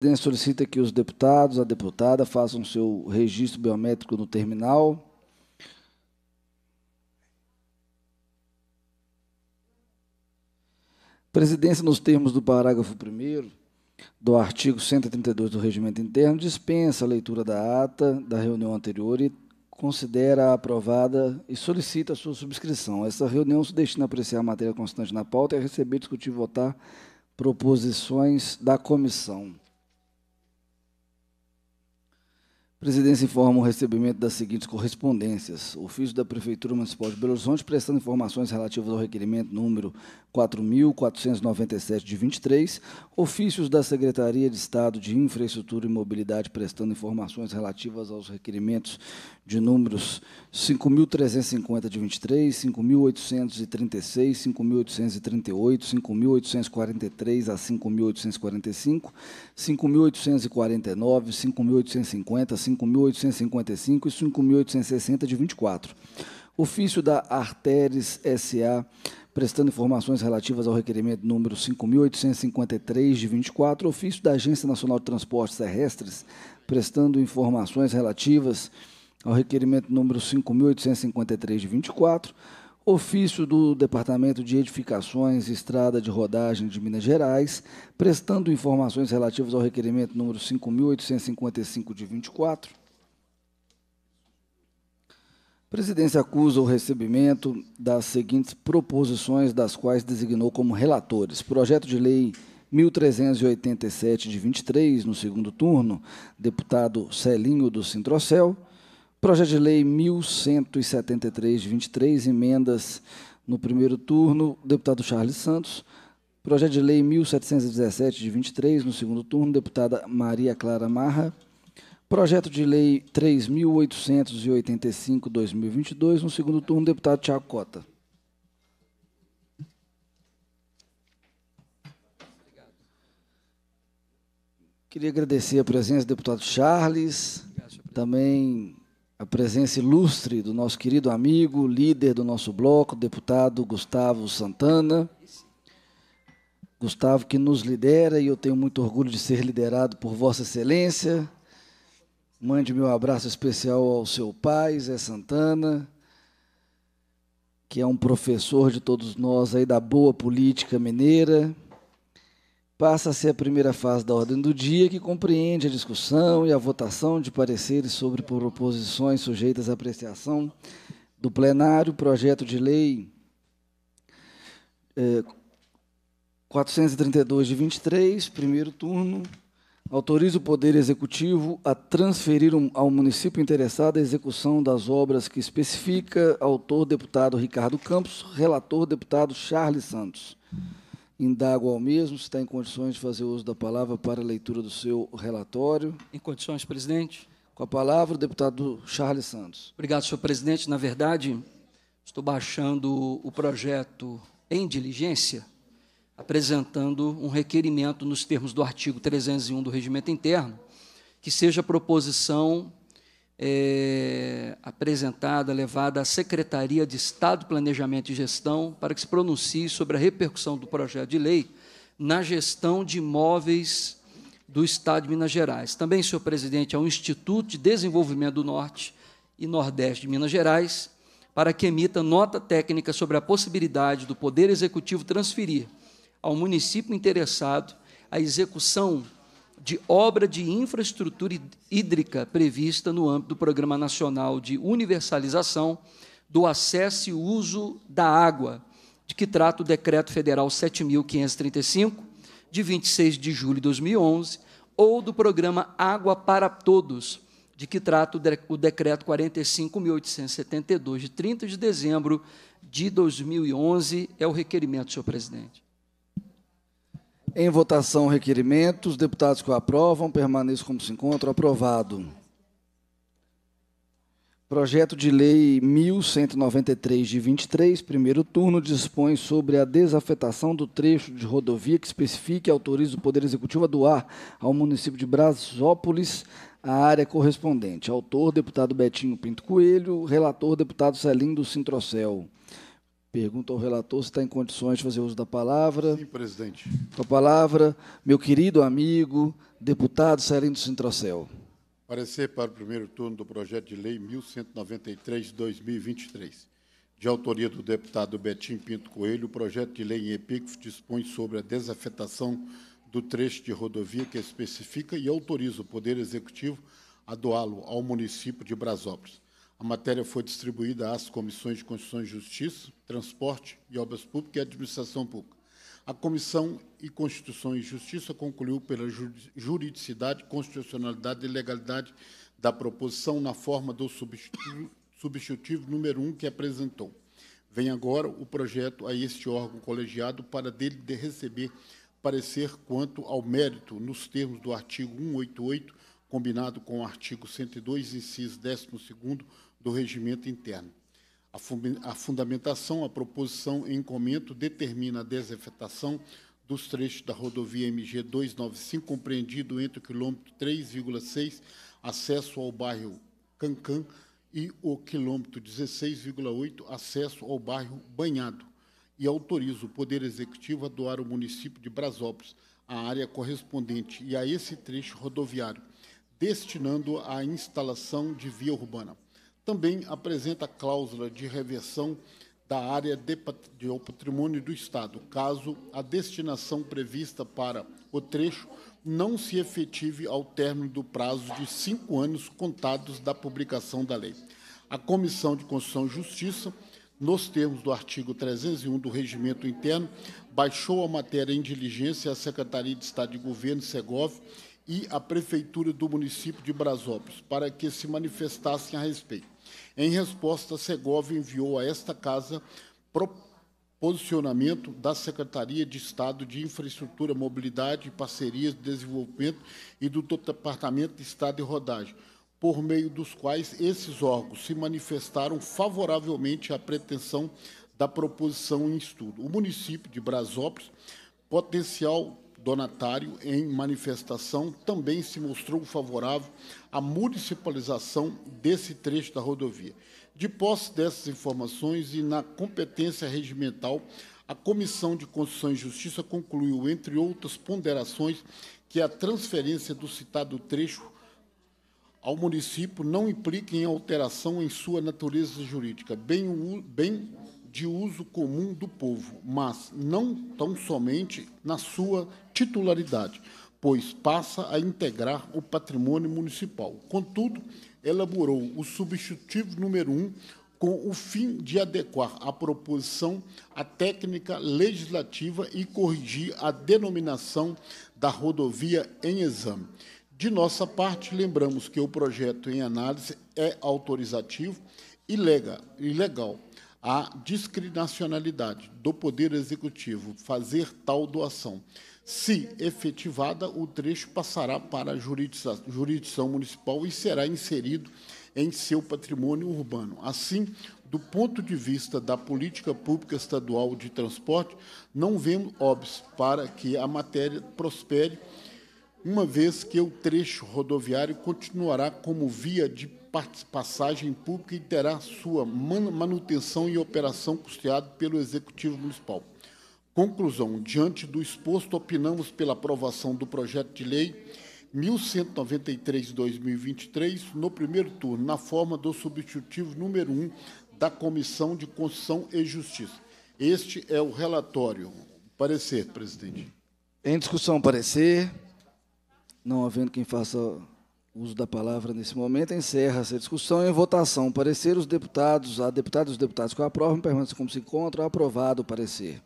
presidência solicita que os deputados, a deputada, façam seu registro biométrico no terminal. Presidência, nos termos do parágrafo 1 do artigo 132 do Regimento Interno, dispensa a leitura da ata da reunião anterior e considera aprovada e solicita a sua subscrição. Essa reunião se destina a apreciar a matéria constante na pauta e a receber, discutir e votar proposições da comissão. Presidência informa o recebimento das seguintes correspondências. Ofício da Prefeitura Municipal de Belo Horizonte prestando informações relativas ao requerimento número 4.497 de 23. Ofícios da Secretaria de Estado de Infraestrutura e Mobilidade prestando informações relativas aos requerimentos de números 5.350 de 23, 5.836, 5.838, 5.843 a 5.845, 5.849, 5.850, 5.855 e 5.860 de 24. Ofício da Arteres SA, prestando informações relativas ao requerimento número 5.853 de 24. Ofício da Agência Nacional de Transportes Terrestres, prestando informações relativas ao requerimento número 5.853 de 24 ofício do Departamento de Edificações e Estrada de Rodagem de Minas Gerais, prestando informações relativas ao requerimento número 5.855 de 24. A presidência acusa o recebimento das seguintes proposições, das quais designou como relatores: Projeto de Lei 1387 de 23, no segundo turno, deputado Celinho do Sintrocel Projeto de Lei 1173, de 23 emendas no primeiro turno, deputado Charles Santos. Projeto de Lei 1717, de 23, no segundo turno, deputada Maria Clara Marra. Projeto de Lei 3.885, 2022, no segundo turno, deputado Tiago Cota. Queria agradecer a presença do deputado Charles, também a presença ilustre do nosso querido amigo, líder do nosso bloco, deputado Gustavo Santana. Gustavo, que nos lidera e eu tenho muito orgulho de ser liderado por Vossa Excelência. Mande meu abraço especial ao seu pai, Zé Santana, que é um professor de todos nós aí da boa política mineira passa a ser a primeira fase da ordem do dia, que compreende a discussão e a votação de pareceres sobre proposições sujeitas à apreciação do plenário, projeto de lei eh, 432 de 23, primeiro turno, autoriza o Poder Executivo a transferir um, ao município interessado a execução das obras que especifica, autor deputado Ricardo Campos, relator deputado Charles Santos. Indago ao mesmo se está em condições de fazer uso da palavra para a leitura do seu relatório. Em condições, presidente. Com a palavra, o deputado Charles Santos. Obrigado, senhor presidente. Na verdade, estou baixando o projeto em diligência, apresentando um requerimento nos termos do artigo 301 do Regimento Interno, que seja proposição é, apresentada, levada à Secretaria de Estado, Planejamento e Gestão, para que se pronuncie sobre a repercussão do projeto de lei na gestão de imóveis do Estado de Minas Gerais. Também, senhor presidente, ao Instituto de Desenvolvimento do Norte e Nordeste de Minas Gerais, para que emita nota técnica sobre a possibilidade do Poder Executivo transferir ao município interessado a execução de obra de infraestrutura hídrica prevista no âmbito do Programa Nacional de Universalização do Acesso e Uso da Água, de que trata o Decreto Federal 7.535, de 26 de julho de 2011, ou do Programa Água para Todos, de que trata o Decreto 45.872, de 30 de dezembro de 2011. É o requerimento, senhor presidente. Em votação, requerimento. Os deputados que o aprovam permaneçam como se encontram. Aprovado. Projeto de Lei 1193 de 23, primeiro turno, dispõe sobre a desafetação do trecho de rodovia que especifica e autoriza o Poder Executivo a doar ao município de Brasópolis a área correspondente. Autor, deputado Betinho Pinto Coelho. Relator, deputado Celindo do Sintrocel. Pergunto ao relator se está em condições de fazer uso da palavra. Sim, presidente. Com a palavra, meu querido amigo, deputado Serino Sintrocel. Parecer para o primeiro turno do projeto de lei 1193-2023. De autoria do deputado Betim Pinto Coelho, o projeto de lei em epígrafo dispõe sobre a desafetação do trecho de rodovia que especifica e autoriza o Poder Executivo a doá-lo ao município de Brasópolis. A matéria foi distribuída às comissões de Constituição e Justiça, Transporte e Obras Públicas e Administração Pública. A Comissão de Constituição e Justiça concluiu pela juridicidade, constitucionalidade e legalidade da proposição na forma do substitutivo, substitutivo número 1 um que apresentou. Vem agora o projeto a este órgão colegiado para dele de receber parecer quanto ao mérito nos termos do artigo 188, combinado com o artigo 102, inciso 12 do regimento interno. A, fundamentação, a proposição em comento determina a desafetação dos trechos da rodovia MG 295, compreendido entre o quilômetro 3,6, acesso ao bairro Cancan, e o quilômetro 16,8, acesso ao bairro Banhado, e autoriza o Poder Executivo a doar ao município de Brasópolis a área correspondente e a esse trecho rodoviário, destinando a instalação de via urbana também apresenta cláusula de reversão da área de, de patrimônio do Estado, caso a destinação prevista para o trecho não se efetive ao término do prazo de cinco anos contados da publicação da lei. A Comissão de Constituição e Justiça, nos termos do artigo 301 do Regimento Interno, baixou a matéria em diligência à Secretaria de Estado de Governo, Segov, e à Prefeitura do município de Brasópolis, para que se manifestassem a respeito. Em resposta, a Segovia enviou a esta casa posicionamento da Secretaria de Estado de Infraestrutura, Mobilidade e Parcerias, Desenvolvimento e do Departamento de Estado e Rodagem, por meio dos quais esses órgãos se manifestaram favoravelmente à pretensão da proposição em estudo. O município de Brasópolis, potencial donatário, em manifestação, também se mostrou favorável à municipalização desse trecho da rodovia. De posse dessas informações e na competência regimental, a Comissão de Constituição e Justiça concluiu, entre outras ponderações, que a transferência do citado trecho ao município não implica em alteração em sua natureza jurídica, bem, o, bem de uso comum do povo, mas não tão somente na sua titularidade, pois passa a integrar o patrimônio municipal. Contudo, elaborou o substitutivo número 1 com o fim de adequar a proposição à técnica legislativa e corrigir a denominação da rodovia em exame. De nossa parte, lembramos que o projeto em análise é autorizativo e legal, a discricionalidade do Poder Executivo fazer tal doação. Se efetivada, o trecho passará para a jurisdição municipal e será inserido em seu patrimônio urbano. Assim, do ponto de vista da política pública estadual de transporte, não vemos óbvios para que a matéria prospere, uma vez que o trecho rodoviário continuará como via de passagem pública e terá sua manutenção e operação custeada pelo Executivo Municipal. Conclusão: diante do exposto, opinamos pela aprovação do projeto de lei 1193/2023 no primeiro turno, na forma do substitutivo número 1 da Comissão de Constituição e Justiça. Este é o relatório. Parecer, presidente. Em discussão, parecer. Não havendo quem faça uso da palavra nesse momento, encerra-se a discussão em votação. Parecer os deputados, a deputada e os deputados que aprovam, permanece como se encontra, aprovado o parecer.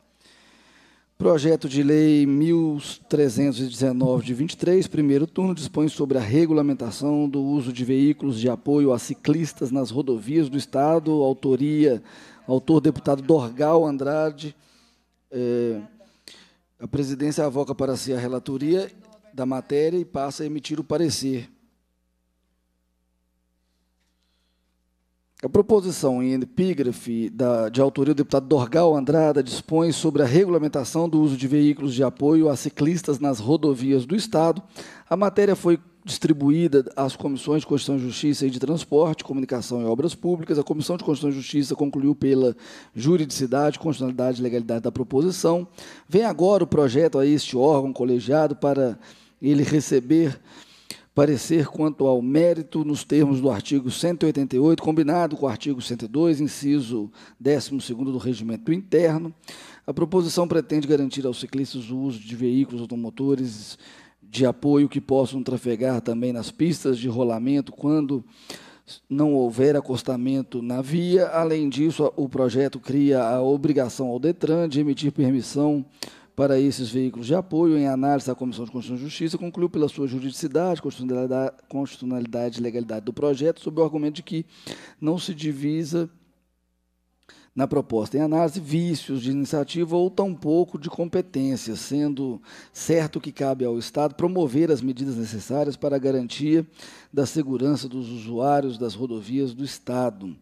Projeto de Lei 1319 de 23, primeiro turno, dispõe sobre a regulamentação do uso de veículos de apoio a ciclistas nas rodovias do Estado, autoria, autor deputado Dorgal Andrade. É, a presidência avoca para si a relatoria da matéria e passa a emitir o parecer. A proposição em epígrafe da, de autoria do deputado Dorgal Andrada dispõe sobre a regulamentação do uso de veículos de apoio a ciclistas nas rodovias do Estado. A matéria foi distribuída às comissões de Constituição e Justiça e de Transporte, Comunicação e Obras Públicas. A Comissão de Constituição e Justiça concluiu pela juridicidade, constitucionalidade e legalidade da proposição. Vem agora o projeto a este órgão colegiado para ele receber parecer quanto ao mérito nos termos do artigo 188, combinado com o artigo 102, inciso 12 do Regimento Interno. A proposição pretende garantir aos ciclistas o uso de veículos automotores de apoio que possam trafegar também nas pistas de rolamento quando não houver acostamento na via. Além disso, o projeto cria a obrigação ao Detran de emitir permissão para esses veículos de apoio, em análise da Comissão de Constituição e Justiça, concluiu pela sua juridicidade, constitucionalidade, constitucionalidade e legalidade do projeto, sob o argumento de que não se divisa na proposta em análise vícios de iniciativa ou tampouco de competência, sendo certo que cabe ao Estado promover as medidas necessárias para a garantia da segurança dos usuários das rodovias do Estado.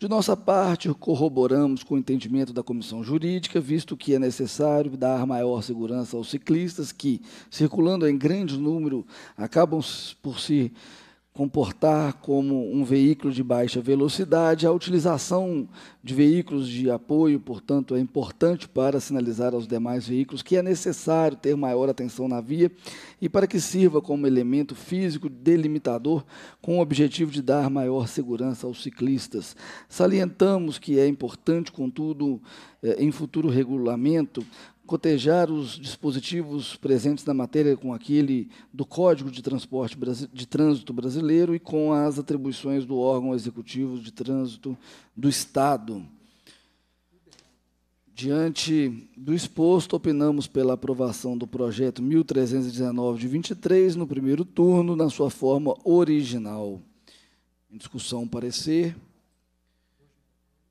De nossa parte, corroboramos com o entendimento da comissão jurídica, visto que é necessário dar maior segurança aos ciclistas que, circulando em grande número, acabam por se si comportar como um veículo de baixa velocidade. A utilização de veículos de apoio, portanto, é importante para sinalizar aos demais veículos que é necessário ter maior atenção na via e para que sirva como elemento físico delimitador com o objetivo de dar maior segurança aos ciclistas. Salientamos que é importante, contudo, eh, em futuro regulamento, cotejar os dispositivos presentes na matéria com aquele do Código de Transporte de Trânsito Brasileiro e com as atribuições do órgão executivo de trânsito do Estado. Diante do exposto, opinamos pela aprovação do projeto 1319 de 23 no primeiro turno, na sua forma original. Em discussão, parecer.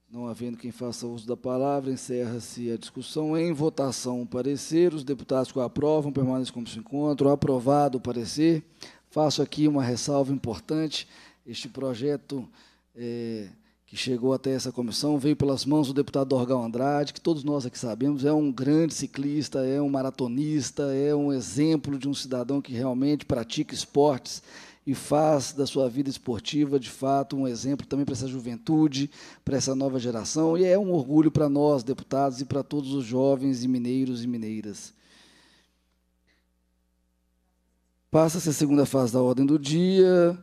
Não havendo quem faça uso da palavra, encerra-se a discussão. Em votação, o parecer. Os deputados que o aprovam permanecem como se encontram. Aprovado o parecer. Faço aqui uma ressalva importante. Este projeto é, que chegou até essa comissão veio pelas mãos do deputado Dorgal Andrade, que todos nós aqui sabemos é um grande ciclista, é um maratonista, é um exemplo de um cidadão que realmente pratica esportes e faz da sua vida esportiva, de fato, um exemplo também para essa juventude, para essa nova geração, e é um orgulho para nós, deputados, e para todos os jovens e mineiros e mineiras. Passa-se a segunda fase da ordem do dia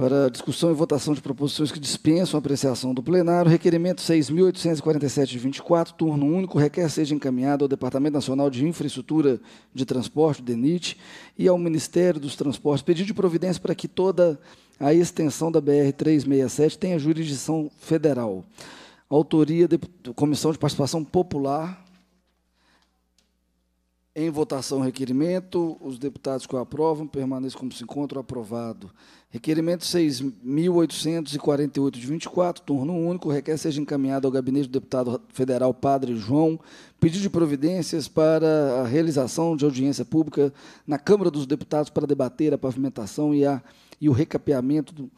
para discussão e votação de proposições que dispensam apreciação do plenário, requerimento 6.847-24, turno único, requer seja encaminhado ao Departamento Nacional de Infraestrutura de Transporte, DENIT, e ao Ministério dos Transportes, pedido de providência para que toda a extensão da BR-367 tenha jurisdição federal. Autoria, de, Comissão de Participação Popular, em votação, requerimento. Os deputados que o aprovam permaneçam como se encontram. Aprovado. Requerimento 6.848 de 24, turno único, requer seja encaminhado ao gabinete do deputado federal Padre João pedido de providências para a realização de audiência pública na Câmara dos Deputados para debater a pavimentação e, a, e o recapeamento do,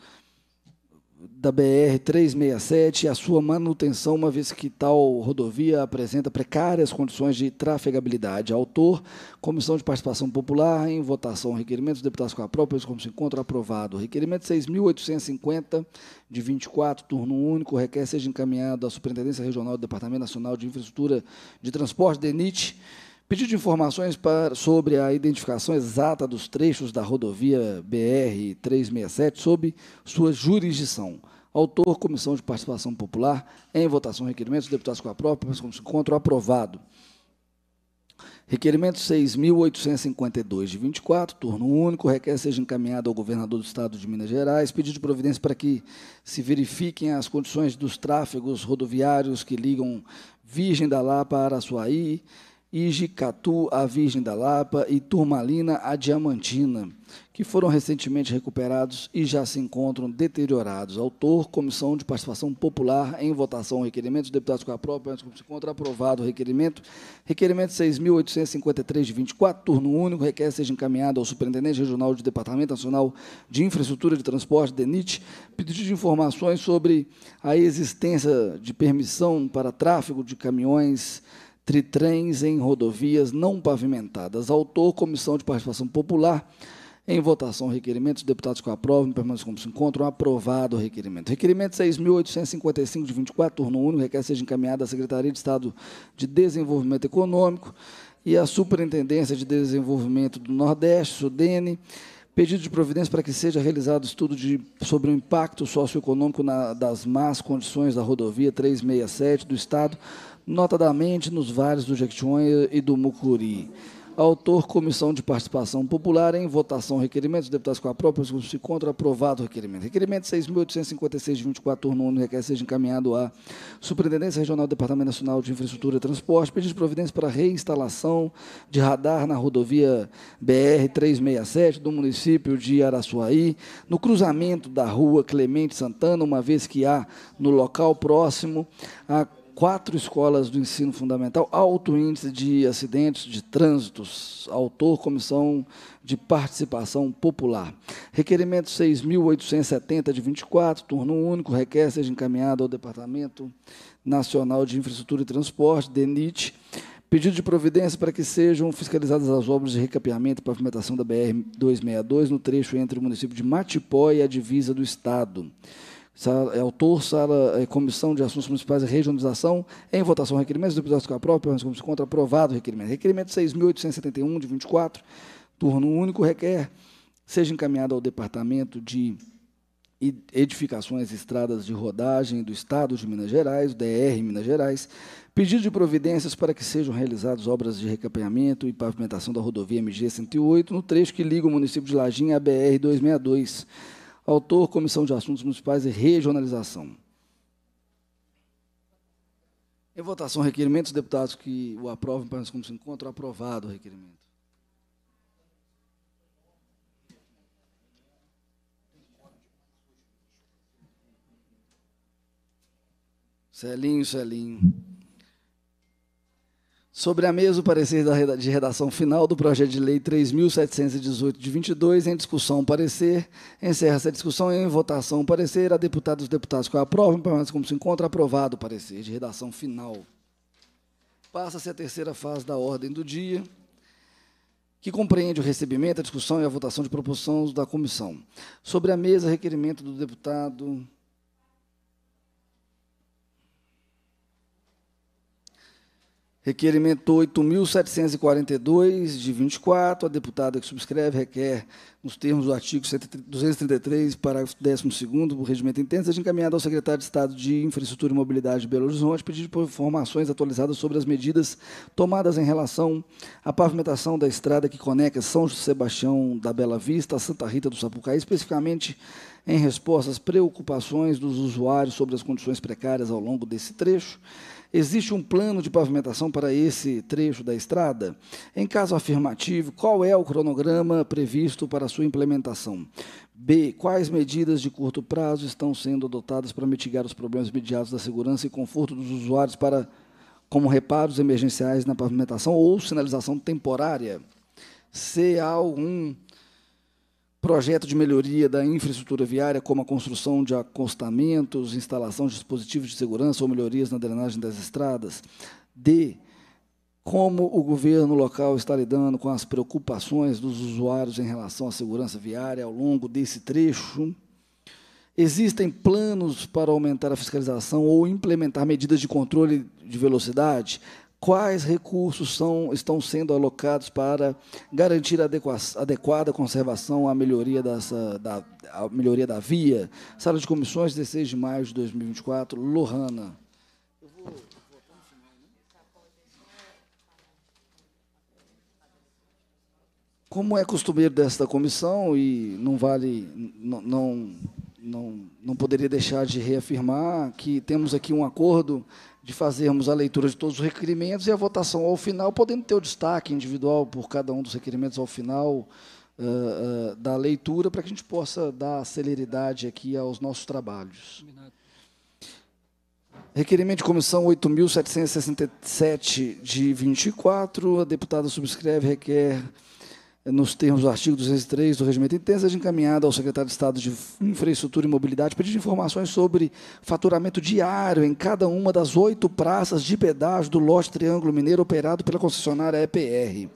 da BR-367 e a sua manutenção, uma vez que tal rodovia apresenta precárias condições de trafegabilidade. Autor, Comissão de Participação Popular, em votação, requerimento dos deputados com a própria, como se encontra, aprovado. Requerimento 6.850, de 24, turno único, requer seja encaminhado à Superintendência Regional do Departamento Nacional de Infraestrutura de Transporte, DENIT, Pedido de informações para, sobre a identificação exata dos trechos da rodovia BR-367 sob sua jurisdição. Autor, Comissão de Participação Popular, em votação, requerimentos, deputados com a própria, mas como se encontra, aprovado. Requerimento 6.852 de 24, turno único, requer seja encaminhado ao governador do Estado de Minas Gerais, pedido de providência para que se verifiquem as condições dos tráfegos rodoviários que ligam Virgem da Lapa a Araçuaí, Ijicatu, a Virgem da Lapa, e Turmalina, a Diamantina, que foram recentemente recuperados e já se encontram deteriorados. Autor, Comissão de Participação Popular, em votação, requerimento dos deputados com a própria, antes como se encontra, aprovado o requerimento. Requerimento 6.853 de 24, turno único, requer seja encaminhado ao Superintendente Regional do Departamento Nacional de Infraestrutura de Transporte, DENIT, pedido de informações sobre a existência de permissão para tráfego de caminhões tritrens em rodovias não pavimentadas. Autor, Comissão de Participação Popular. Em votação, requerimento. Os deputados com aprovam, permanecem como se encontram. Aprovado o requerimento. Requerimento 6.855 de 24, turno único, requer seja encaminhado à Secretaria de Estado de Desenvolvimento Econômico e à Superintendência de Desenvolvimento do Nordeste, SUDENE, pedido de providência para que seja realizado estudo de, sobre o impacto socioeconômico na, das más condições da rodovia 367 do Estado notadamente nos vales do Jequitinhonha e do Mucuri. Autor, Comissão de Participação Popular, em votação, requerimento. dos deputados com a própria, se contra, aprovado o requerimento. Requerimento 6.856, de 24, turno 1, requer seja encaminhado à Superintendência Regional do Departamento Nacional de Infraestrutura e Transporte, pedido de providência para reinstalação de radar na rodovia BR-367 do município de Araçuaí, no cruzamento da rua Clemente Santana, uma vez que há no local próximo a quatro escolas do ensino fundamental, alto índice de acidentes de trânsitos, autor Comissão de Participação Popular. Requerimento 6.870 de 24, turno único, requer seja encaminhado ao Departamento Nacional de Infraestrutura e Transporte, DENIT, Pedido de providência para que sejam fiscalizadas as obras de recapeamento e pavimentação da BR-262 no trecho entre o município de Matipó e a divisa do Estado. Sala, é autor, sala, é Comissão de Assuntos Municipais e Regionalização, em votação, requerimentos do episódio Escola Própria, mas como se contra, aprovado o requerimento. Requerimento 6.871, de 24, turno único, requer seja encaminhado ao Departamento de Edificações e Estradas de Rodagem do Estado de Minas Gerais, DR Minas Gerais, pedido de providências para que sejam realizadas obras de recapeamento e pavimentação da rodovia MG 108, no trecho que liga o município de Lajinha à BR 262, Autor, Comissão de Assuntos Municipais e Regionalização. Em votação, requerimento, deputados que o aprovam, para como se encontram, aprovado o requerimento. Celinho, Celinho. Sobre a mesa, o parecer de redação final do projeto de lei 3.718 de 22, em discussão, parecer. Encerra-se a discussão em votação, parecer. A deputada e os deputados que aprovam, permanece como se encontra, aprovado o parecer de redação final. Passa-se a terceira fase da ordem do dia, que compreende o recebimento, a discussão e a votação de proposições da comissão. Sobre a mesa, requerimento do deputado Requerimento 8.742, de 24, a deputada que subscreve requer, nos termos do artigo 233, parágrafo 12º do Regimento Interno, seja encaminhado ao secretário de Estado de Infraestrutura e Mobilidade de Belo Horizonte, pedido por informações atualizadas sobre as medidas tomadas em relação à pavimentação da estrada que conecta São Sebastião da Bela Vista a Santa Rita do Sapucaí, especificamente em resposta às preocupações dos usuários sobre as condições precárias ao longo desse trecho. Existe um plano de pavimentação para esse trecho da estrada? Em caso afirmativo, qual é o cronograma previsto para sua implementação? B. Quais medidas de curto prazo estão sendo adotadas para mitigar os problemas imediatos da segurança e conforto dos usuários para como reparos emergenciais na pavimentação ou sinalização temporária? C. Há algum projeto de melhoria da infraestrutura viária, como a construção de acostamentos, instalação de dispositivos de segurança ou melhorias na drenagem das estradas. D. Como o governo local está lidando com as preocupações dos usuários em relação à segurança viária ao longo desse trecho? Existem planos para aumentar a fiscalização ou implementar medidas de controle de velocidade? quais recursos são, estão sendo alocados para garantir a adequada conservação à melhoria, dessa, da, à melhoria da via. Sala de comissões, 16 de maio de 2024, Lohana. Como é costumeiro desta comissão, e não vale, não, não, não, não poderia deixar de reafirmar que temos aqui um acordo de fazermos a leitura de todos os requerimentos e a votação ao final, podendo ter o destaque individual por cada um dos requerimentos ao final uh, uh, da leitura, para que a gente possa dar celeridade aqui aos nossos trabalhos. Requerimento de comissão 8.767 de 24. A deputada subscreve, requer nos termos do artigo 203 do Regimento Intenso, seja encaminhada ao secretário de Estado de Infraestrutura e Mobilidade pedindo informações sobre faturamento diário em cada uma das oito praças de pedágio do lote Triângulo Mineiro operado pela concessionária EPR.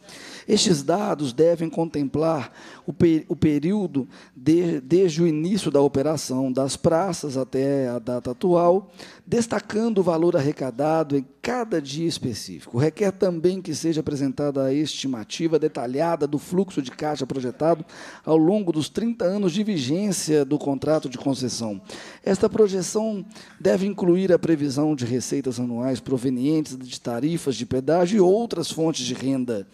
Estes dados devem contemplar o, per, o período de, desde o início da operação das praças até a data atual, destacando o valor arrecadado em cada dia específico. Requer também que seja apresentada a estimativa detalhada do fluxo de caixa projetado ao longo dos 30 anos de vigência do contrato de concessão. Esta projeção deve incluir a previsão de receitas anuais provenientes de tarifas de pedágio e outras fontes de renda.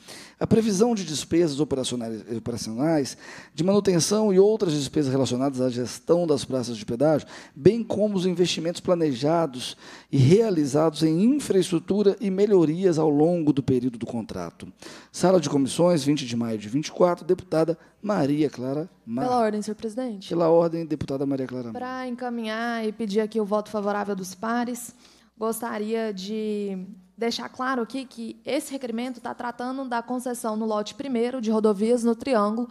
A previsão de despesas operacionais, de manutenção e outras despesas relacionadas à gestão das praças de pedágio, bem como os investimentos planejados e realizados em infraestrutura e melhorias ao longo do período do contrato. Sala de comissões, 20 de maio de 24, deputada Maria Clara Mar. Pela ordem, senhor presidente. Pela ordem, deputada Maria Clara Para encaminhar e pedir aqui o voto favorável dos pares, gostaria de deixar claro aqui que esse requerimento está tratando da concessão no lote primeiro de rodovias no Triângulo,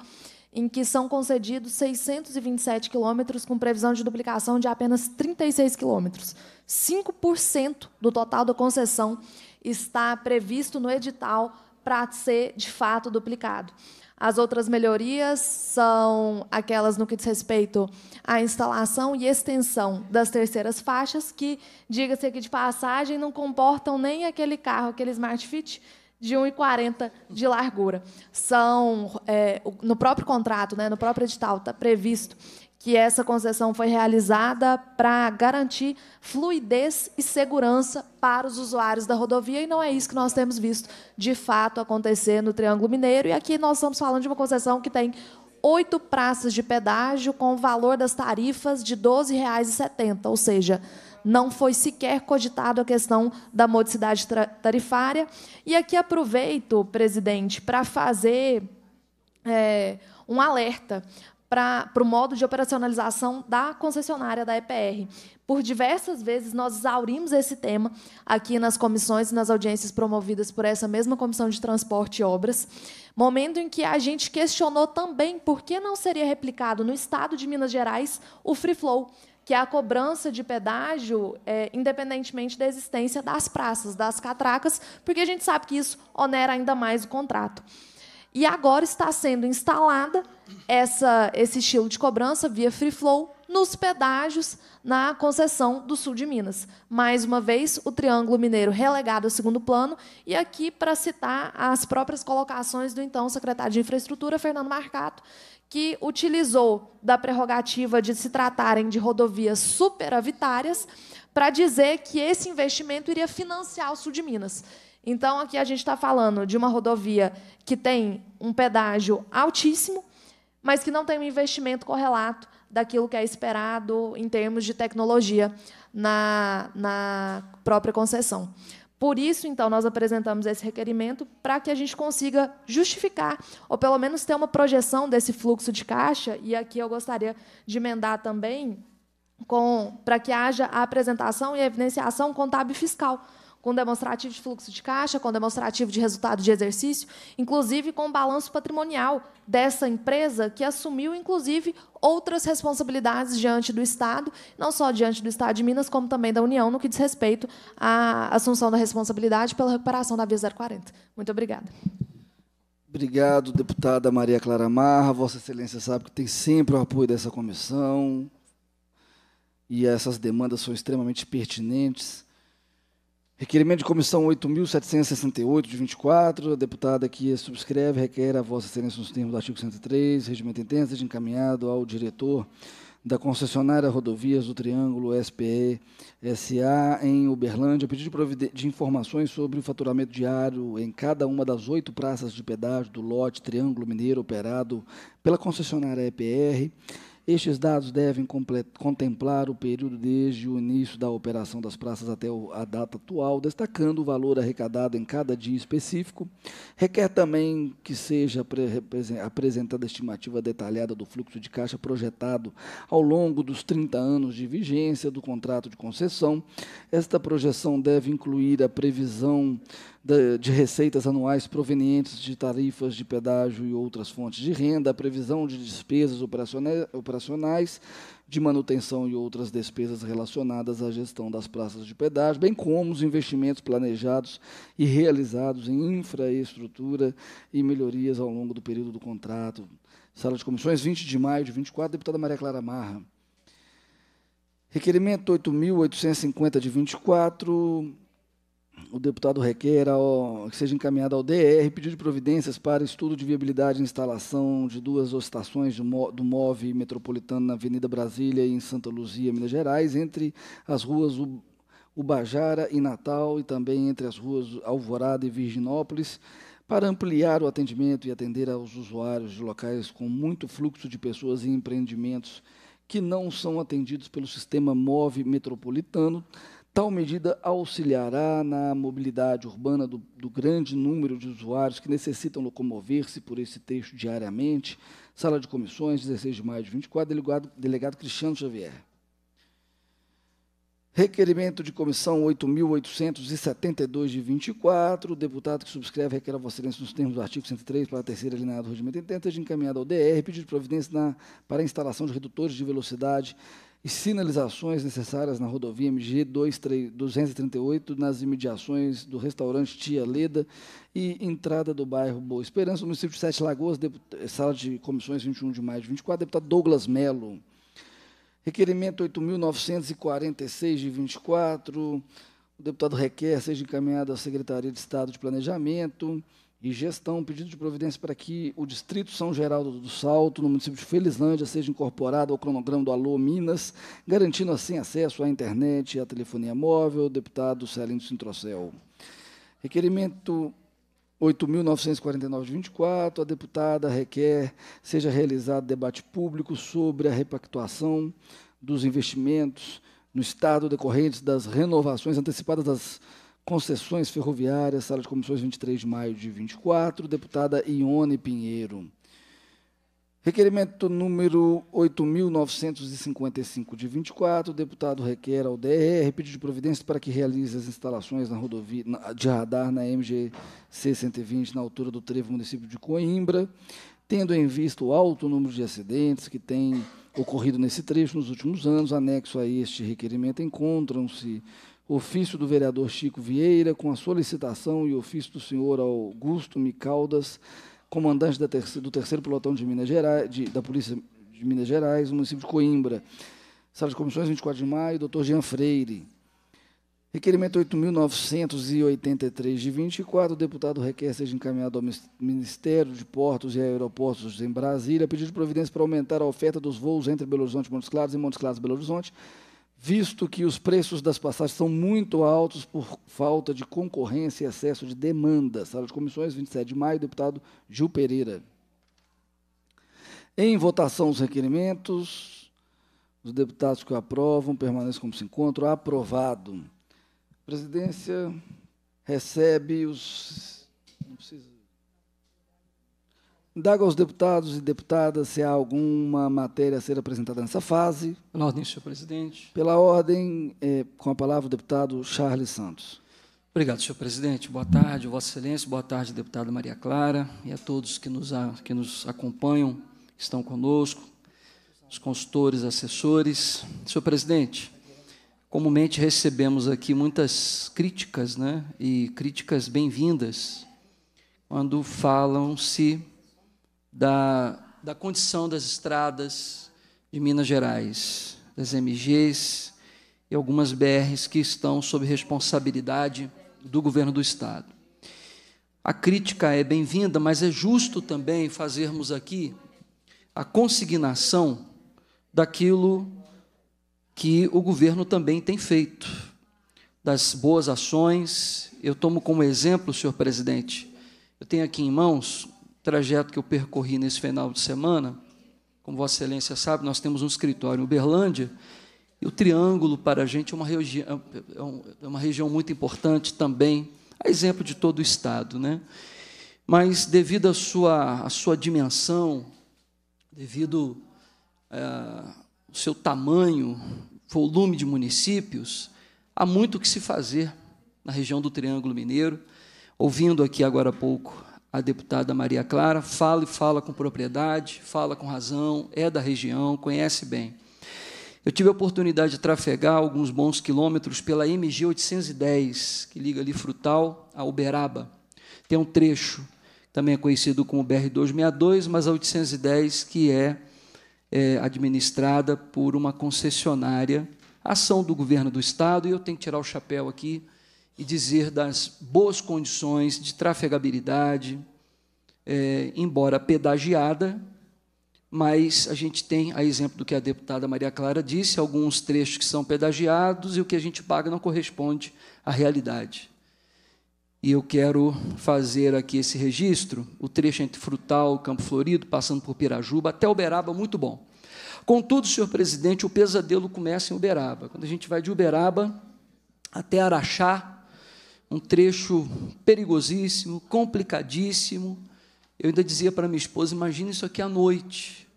em que são concedidos 627 quilômetros, com previsão de duplicação de apenas 36 quilômetros. 5% do total da concessão está previsto no edital para ser, de fato, duplicado. As outras melhorias são aquelas no que diz respeito à instalação e extensão das terceiras faixas, que, diga-se aqui de passagem, não comportam nem aquele carro, aquele Smart Fit, de 1,40 de largura. São, é, no próprio contrato, né, no próprio edital, está previsto que essa concessão foi realizada para garantir fluidez e segurança para os usuários da rodovia, e não é isso que nós temos visto de fato acontecer no Triângulo Mineiro. E aqui nós estamos falando de uma concessão que tem oito praças de pedágio com o valor das tarifas de R$ 12,70, ou seja, não foi sequer cogitado a questão da modicidade tarifária. E aqui aproveito, presidente, para fazer é, um alerta para o modo de operacionalização da concessionária da EPR. Por diversas vezes, nós exaurimos esse tema aqui nas comissões e nas audiências promovidas por essa mesma Comissão de Transporte e Obras, momento em que a gente questionou também por que não seria replicado no Estado de Minas Gerais o free flow, que é a cobrança de pedágio é, independentemente da existência das praças, das catracas, porque a gente sabe que isso onera ainda mais o contrato. E agora está sendo instalada essa, esse estilo de cobrança via free flow nos pedágios na concessão do sul de Minas. Mais uma vez, o Triângulo Mineiro relegado ao segundo plano. E aqui, para citar as próprias colocações do então secretário de Infraestrutura, Fernando Marcato, que utilizou da prerrogativa de se tratarem de rodovias superavitárias para dizer que esse investimento iria financiar o sul de Minas. Então, aqui a gente está falando de uma rodovia que tem um pedágio altíssimo, mas que não tem um investimento correlato daquilo que é esperado em termos de tecnologia na, na própria concessão. Por isso, então, nós apresentamos esse requerimento para que a gente consiga justificar, ou pelo menos ter uma projeção desse fluxo de caixa, e aqui eu gostaria de emendar também com para que haja a apresentação e a evidenciação contábil fiscal com demonstrativo de fluxo de caixa, com demonstrativo de resultado de exercício, inclusive com o balanço patrimonial dessa empresa que assumiu, inclusive, outras responsabilidades diante do Estado, não só diante do Estado de Minas, como também da União, no que diz respeito à assunção da responsabilidade pela recuperação da Via 040. Muito obrigada. Obrigado, deputada Maria Clara Marra. Vossa Excelência sabe que tem sempre o apoio dessa comissão e essas demandas são extremamente pertinentes. Requerimento de comissão 8.768, de 24. A deputada que subscreve requer a vossa excelência nos termos do artigo 103, regimento interno, seja encaminhado ao diretor da concessionária Rodovias do Triângulo SPE SA em Uberlândia, a pedido de informações sobre o faturamento diário em cada uma das oito praças de pedágio do lote Triângulo Mineiro operado pela concessionária EPR estes dados devem contemplar o período desde o início da operação das praças até a data atual, destacando o valor arrecadado em cada dia específico. Requer também que seja apresentada a estimativa detalhada do fluxo de caixa projetado ao longo dos 30 anos de vigência do contrato de concessão. Esta projeção deve incluir a previsão de receitas anuais provenientes de tarifas de pedágio e outras fontes de renda, a previsão de despesas operacionais, de manutenção e outras despesas relacionadas à gestão das praças de pedágio, bem como os investimentos planejados e realizados em infraestrutura e melhorias ao longo do período do contrato. Sala de comissões, 20 de maio de 24, deputada Maria Clara Marra. Requerimento 8.850 de 24, o deputado requer ao, que seja encaminhado ao DR pedido de providências para estudo de viabilidade e instalação de duas estações do, do MOV metropolitano na Avenida Brasília e em Santa Luzia, Minas Gerais, entre as ruas Ubajara e Natal e também entre as ruas Alvorada e Virginópolis, para ampliar o atendimento e atender aos usuários de locais com muito fluxo de pessoas e empreendimentos que não são atendidos pelo sistema MOV metropolitano, Tal medida auxiliará na mobilidade urbana do, do grande número de usuários que necessitam locomover-se por esse trecho diariamente. Sala de comissões, 16 de maio de 24, delegado, delegado Cristiano Xavier. Requerimento de comissão 8.872 de 24. O deputado que subscreve requer a Vossa Excelência, nos termos do artigo 103, para a terceira alinhada do regimento, tenta de encaminhada ao DR, pedido de providência na, para a instalação de redutores de velocidade e sinalizações necessárias na rodovia MG 238, nas imediações do restaurante Tia Leda e entrada do bairro Boa Esperança, no município de Sete Lagoas, eh, sala de comissões 21 de maio de 24, deputado Douglas Melo. Requerimento 8.946 de 24, o deputado requer seja encaminhado à Secretaria de Estado de Planejamento e gestão, pedido de providência para que o Distrito São Geraldo do Salto, no município de Felizlândia, seja incorporado ao cronograma do Alô Minas, garantindo assim acesso à internet e à telefonia móvel, deputado Celino Sintrocel. Requerimento 8.949 de 24, a deputada requer seja realizado debate público sobre a repactuação dos investimentos no Estado decorrentes das renovações antecipadas das Concessões Ferroviárias, Sala de Comissões, 23 de maio de 24, deputada Ione Pinheiro. Requerimento número 8.955 de 24, o deputado requer ao DRE pedido de providência para que realize as instalações na rodovia na, de radar na MGC 120, na altura do trevo município de Coimbra, tendo em vista o alto número de acidentes que tem ocorrido nesse trecho nos últimos anos. Anexo a este requerimento encontram-se ofício do vereador Chico Vieira, com a solicitação e ofício do senhor Augusto Micaldas, comandante terceira, do terceiro pelotão de Minas Gerais, de, da Polícia de Minas Gerais, no município de Coimbra. Sala de comissões, 24 de maio, doutor Jean Freire. Requerimento 8.983 de 24, o deputado requer seja encaminhado ao Ministério de Portos e Aeroportos em Brasília, pedido de providência para aumentar a oferta dos voos entre Belo Horizonte e Montes Claros e Montes Claros Belo Horizonte, visto que os preços das passagens são muito altos por falta de concorrência e excesso de demanda. Sala de Comissões, 27 de maio, deputado Gil Pereira. Em votação, os requerimentos. Os deputados que o aprovam permanecem como se encontram. Aprovado. A presidência recebe os. Não precisa. Indago aos deputados e deputadas se há alguma matéria a ser apresentada nessa fase. Pela ordem, senhor presidente. Pela ordem, é, com a palavra o deputado Charles Santos. Obrigado, senhor presidente. Boa tarde, Vossa Excelência. Boa tarde, deputada Maria Clara, e a todos que nos, a, que nos acompanham, que estão conosco, os consultores, assessores. Senhor presidente, comumente recebemos aqui muitas críticas, né, e críticas bem-vindas, quando falam-se da, da condição das estradas de Minas Gerais, das MGs e algumas BRs que estão sob responsabilidade do governo do Estado. A crítica é bem-vinda, mas é justo também fazermos aqui a consignação daquilo que o governo também tem feito, das boas ações. Eu tomo como exemplo, senhor presidente, eu tenho aqui em mãos trajeto que eu percorri nesse final de semana, como Vossa Excelência sabe, nós temos um escritório em Uberlândia, e o Triângulo para a gente é uma, regi é, é uma região muito importante também, a exemplo de todo o Estado. Né? Mas, devido à sua, à sua dimensão, devido é, ao seu tamanho, volume de municípios, há muito o que se fazer na região do Triângulo Mineiro. Ouvindo aqui agora há pouco a deputada Maria Clara, fala e fala com propriedade, fala com razão, é da região, conhece bem. Eu tive a oportunidade de trafegar alguns bons quilômetros pela MG 810, que liga ali Frutal a Uberaba. Tem um trecho, também é conhecido como BR 262, mas a 810 que é, é administrada por uma concessionária, ação do governo do estado, e eu tenho que tirar o chapéu aqui e dizer das boas condições de trafegabilidade, é, embora pedagiada, mas a gente tem, a exemplo do que a deputada Maria Clara disse, alguns trechos que são pedagiados e o que a gente paga não corresponde à realidade. E eu quero fazer aqui esse registro, o trecho entre Frutal, Campo Florido, passando por Pirajuba, até Uberaba, muito bom. Contudo, senhor presidente, o pesadelo começa em Uberaba. Quando a gente vai de Uberaba até Araxá, um trecho perigosíssimo, complicadíssimo. Eu ainda dizia para minha esposa: imagina isso aqui à noite,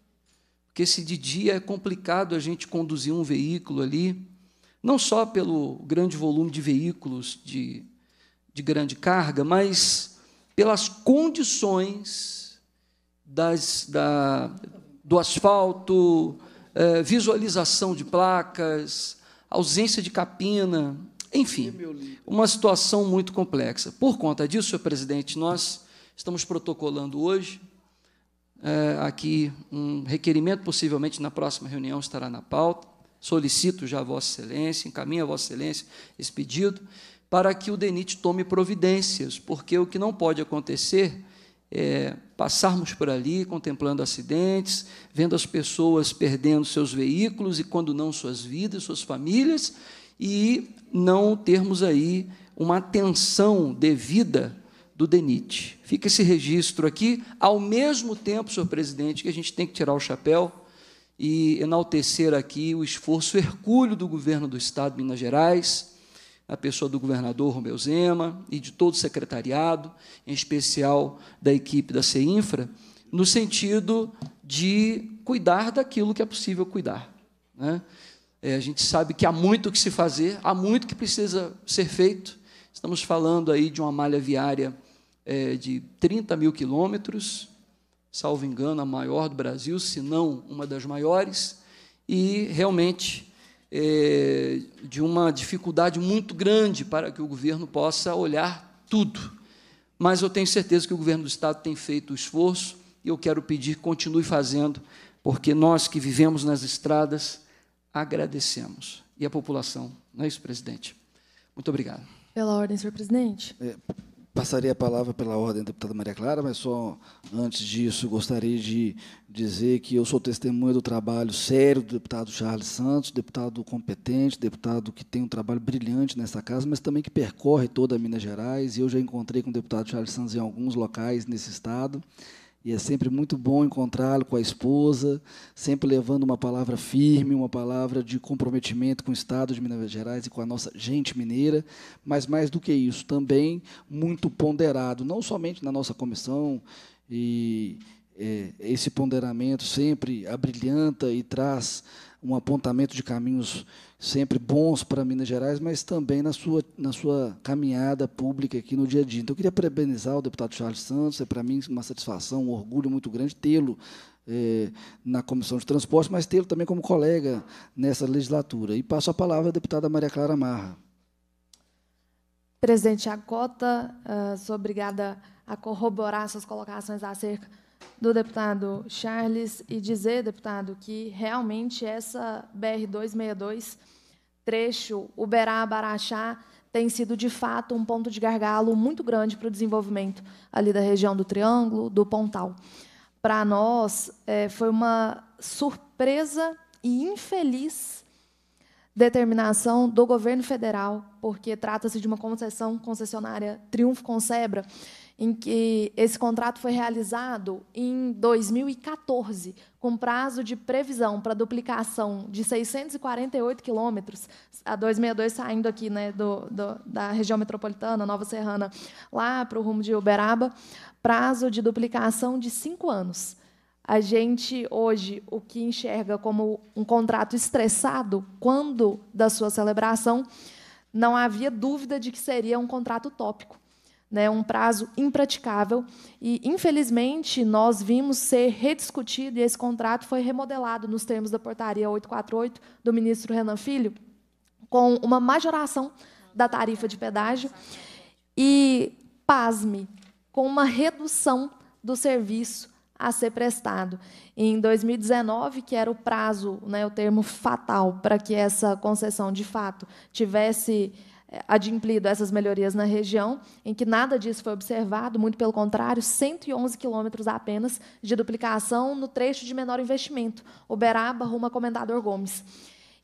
porque se de dia é complicado a gente conduzir um veículo ali, não só pelo grande volume de veículos de, de grande carga, mas pelas condições das, da, do asfalto, é, visualização de placas, ausência de capina, enfim, uma situação muito complexa. Por conta disso, senhor presidente, nós estamos protocolando hoje é, aqui um requerimento, possivelmente na próxima reunião estará na pauta. Solicito já a Vossa Excelência, encaminho a Vossa Excelência esse pedido, para que o DENIT tome providências, porque o que não pode acontecer é passarmos por ali contemplando acidentes, vendo as pessoas perdendo seus veículos e, quando não, suas vidas, suas famílias, e não termos aí uma atenção devida do DENIT. Fica esse registro aqui, ao mesmo tempo, senhor presidente, que a gente tem que tirar o chapéu e enaltecer aqui o esforço hercúleo do governo do Estado de Minas Gerais, a pessoa do governador Romeu Zema e de todo o secretariado, em especial da equipe da CEINFRA, no sentido de cuidar daquilo que é possível cuidar. Né? É, a gente sabe que há muito o que se fazer, há muito que precisa ser feito. Estamos falando aí de uma malha viária é, de 30 mil quilômetros, salvo engano, a maior do Brasil, se não uma das maiores, e realmente é, de uma dificuldade muito grande para que o governo possa olhar tudo. Mas eu tenho certeza que o governo do Estado tem feito o esforço e eu quero pedir que continue fazendo, porque nós que vivemos nas estradas, agradecemos. E a população, não é isso, presidente? Muito obrigado. Pela ordem, senhor presidente. É, passarei a palavra pela ordem, deputada Maria Clara, mas só antes disso gostaria de dizer que eu sou testemunha do trabalho sério do deputado Charles Santos, deputado competente, deputado que tem um trabalho brilhante nessa casa, mas também que percorre toda Minas Gerais. E eu já encontrei com o deputado Charles Santos em alguns locais nesse estado. E é sempre muito bom encontrá-lo com a esposa, sempre levando uma palavra firme, uma palavra de comprometimento com o Estado de Minas Gerais e com a nossa gente mineira, mas mais do que isso, também muito ponderado, não somente na nossa comissão, e é, esse ponderamento sempre abrilhanta e traz um apontamento de caminhos sempre bons para Minas Gerais, mas também na sua, na sua caminhada pública aqui no dia a dia. Então, eu queria parabenizar o deputado Charles Santos, é para mim uma satisfação, um orgulho muito grande tê-lo é, na Comissão de transportes, mas tê-lo também como colega nessa legislatura. E passo a palavra à deputada Maria Clara Marra. Presidente Acota, uh, ah, sou obrigada a corroborar suas colocações acerca do deputado Charles e dizer, deputado, que realmente essa BR-262, trecho uberaba baraxá tem sido, de fato, um ponto de gargalo muito grande para o desenvolvimento ali da região do Triângulo, do Pontal. Para nós, é, foi uma surpresa e infeliz determinação do governo federal, porque trata-se de uma concessão concessionária Triunfo Concebra, em que esse contrato foi realizado em 2014, com prazo de previsão para duplicação de 648 quilômetros, a 262 saindo aqui né, do, do, da região metropolitana, Nova Serrana, lá para o rumo de Uberaba, prazo de duplicação de cinco anos. A gente, hoje, o que enxerga como um contrato estressado, quando da sua celebração, não havia dúvida de que seria um contrato tópico né, um prazo impraticável. E, infelizmente, nós vimos ser rediscutido e esse contrato foi remodelado nos termos da portaria 848 do ministro Renan Filho, com uma majoração da tarifa de pedágio e, pasme, com uma redução do serviço a ser prestado. Em 2019, que era o prazo, né, o termo fatal para que essa concessão de fato tivesse adimplido essas melhorias na região, em que nada disso foi observado, muito pelo contrário, 111 quilômetros apenas de duplicação no trecho de menor investimento, Uberaba rumo a Comendador Gomes.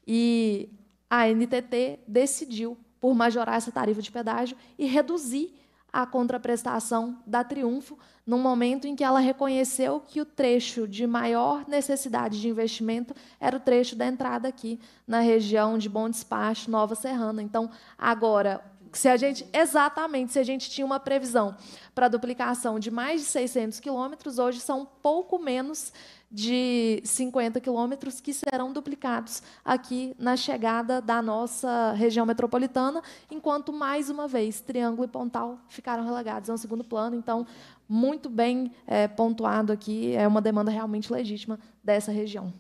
E a NTT decidiu por majorar essa tarifa de pedágio e reduzir a contraprestação da Triunfo, num momento em que ela reconheceu que o trecho de maior necessidade de investimento era o trecho da entrada aqui na região de Bom Despacho, Nova Serrana. Então, agora, se a gente exatamente se a gente tinha uma previsão para duplicação de mais de 600 quilômetros, hoje são pouco menos de 50 quilômetros que serão duplicados aqui na chegada da nossa região metropolitana, enquanto mais uma vez Triângulo e Pontal ficaram relegados ao é segundo plano. Então, muito bem é, pontuado aqui, é uma demanda realmente legítima dessa região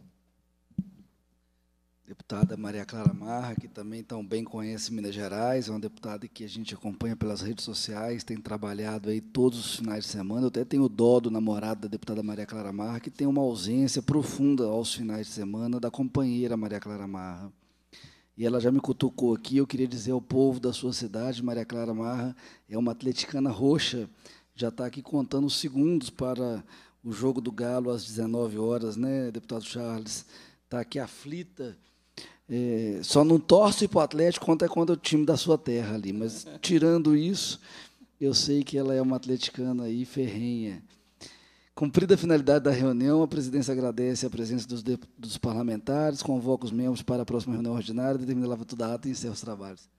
deputada Maria Clara Marra, que também tão bem conhece Minas Gerais, é uma deputada que a gente acompanha pelas redes sociais, tem trabalhado aí todos os finais de semana. Eu até tenho dó do namorado da deputada Maria Clara Marra, que tem uma ausência profunda aos finais de semana da companheira Maria Clara Marra. E ela já me cutucou aqui, eu queria dizer ao povo da sua cidade, Maria Clara Marra é uma atleticana roxa, já está aqui contando os segundos para o jogo do Galo às 19 horas, né, deputado Charles? Está aqui aflita, é, só não torço para o Atlético quanto é quando é o time da sua terra ali. Mas, tirando isso, eu sei que ela é uma atleticana aí ferrenha. Cumprida a finalidade da reunião, a presidência agradece a presença dos, dos parlamentares, convoca os membros para a próxima reunião ordinária, determina a lavatura da ata e encerra os trabalhos.